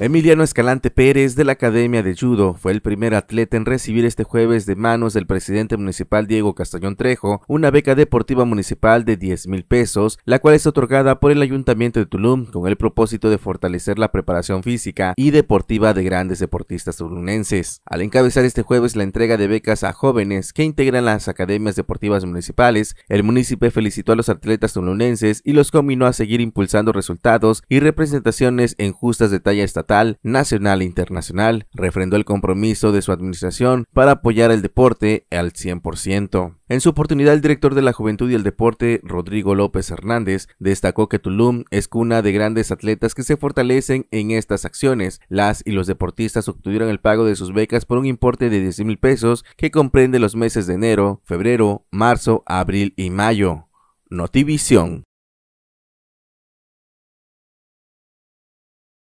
Emiliano Escalante Pérez de la Academia de Judo fue el primer atleta en recibir este jueves de manos del presidente municipal Diego Castañón Trejo una beca deportiva municipal de 10 mil pesos, la cual es otorgada por el Ayuntamiento de Tulum con el propósito de fortalecer la preparación física y deportiva de grandes deportistas tulumenses. Al encabezar este jueves la entrega de becas a jóvenes que integran las academias deportivas municipales, el municipio felicitó a los atletas tulumenses y los combinó a seguir impulsando resultados y representaciones en justas de talla nacional e internacional, refrendó el compromiso de su administración para apoyar el deporte al 100%. En su oportunidad, el director de la Juventud y el Deporte, Rodrigo López Hernández, destacó que Tulum es cuna de grandes atletas que se fortalecen en estas acciones. Las y los deportistas obtuvieron el pago de sus becas por un importe de 10 mil pesos que comprende los meses de enero, febrero, marzo, abril y mayo. Notivisión.